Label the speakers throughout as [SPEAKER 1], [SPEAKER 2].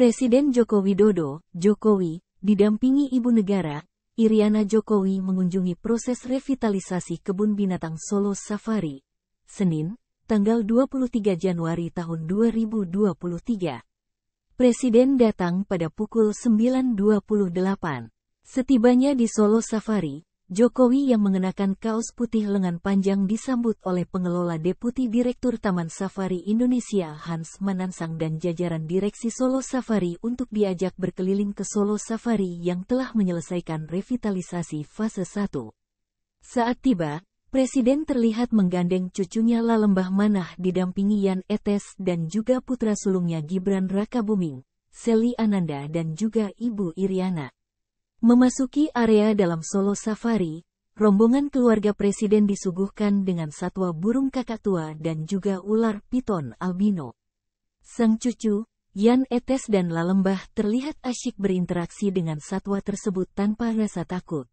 [SPEAKER 1] Presiden Joko Widodo, Jokowi, didampingi ibu negara, Iriana Jokowi mengunjungi proses revitalisasi Kebun Binatang Solo Safari, Senin, tanggal 23 Januari tahun 2023. Presiden datang pada pukul 9.28. Setibanya di Solo Safari, Jokowi yang mengenakan kaos putih lengan panjang disambut oleh pengelola Deputi Direktur Taman Safari Indonesia Hans Manansang dan jajaran Direksi Solo Safari untuk diajak berkeliling ke Solo Safari yang telah menyelesaikan revitalisasi fase 1. Saat tiba, Presiden terlihat menggandeng cucunya Lalembah Manah didampingi Yan Etes dan juga putra sulungnya Gibran Rakabuming, Seli Ananda dan juga Ibu Iriana. Memasuki area dalam Solo Safari, rombongan keluarga presiden disuguhkan dengan satwa burung kakak tua dan juga ular piton albino. Sang cucu, Yan Etes dan Lalembah terlihat asyik berinteraksi dengan satwa tersebut tanpa rasa takut.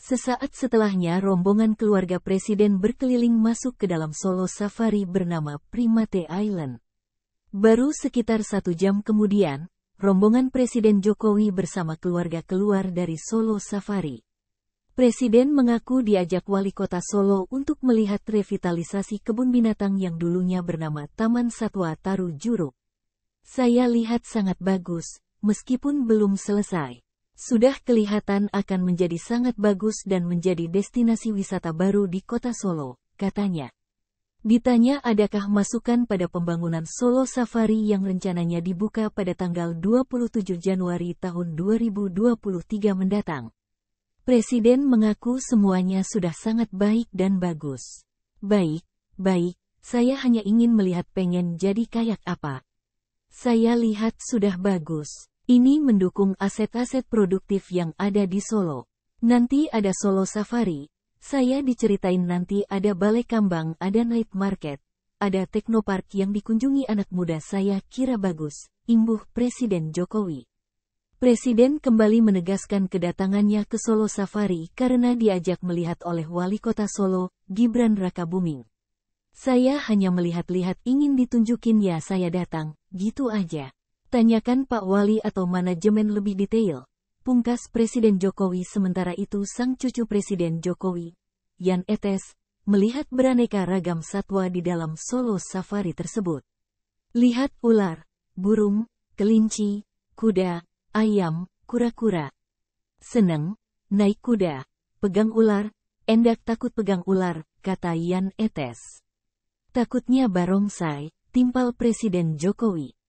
[SPEAKER 1] Sesaat setelahnya rombongan keluarga presiden berkeliling masuk ke dalam Solo Safari bernama Primate Island. Baru sekitar satu jam kemudian, rombongan Presiden Jokowi bersama keluarga keluar dari Solo Safari. Presiden mengaku diajak wali kota Solo untuk melihat revitalisasi kebun binatang yang dulunya bernama Taman Satwa Taru Juruk. Saya lihat sangat bagus, meskipun belum selesai. Sudah kelihatan akan menjadi sangat bagus dan menjadi destinasi wisata baru di kota Solo, katanya. Ditanya adakah masukan pada pembangunan Solo Safari yang rencananya dibuka pada tanggal 27 Januari tahun 2023 mendatang. Presiden mengaku semuanya sudah sangat baik dan bagus. Baik, baik, saya hanya ingin melihat pengen jadi kayak apa. Saya lihat sudah bagus. Ini mendukung aset-aset produktif yang ada di Solo. Nanti ada Solo Safari, saya diceritain nanti ada balai kambang, ada night market, ada teknopark yang dikunjungi anak muda saya kira bagus, imbuh Presiden Jokowi. Presiden kembali menegaskan kedatangannya ke Solo Safari karena diajak melihat oleh Wali Kota Solo, Gibran Rakabuming. Saya hanya melihat-lihat ingin ditunjukin ya saya datang, gitu aja. Tanyakan Pak Wali atau manajemen lebih detail. Pungkas Presiden Jokowi sementara itu sang cucu Presiden Jokowi, Yan Etes, melihat beraneka ragam satwa di dalam solo safari tersebut. Lihat ular, burung, kelinci, kuda, ayam, kura-kura. Seneng, naik kuda, pegang ular, endak takut pegang ular, kata Yan Etes. Takutnya barongsai, timpal Presiden Jokowi.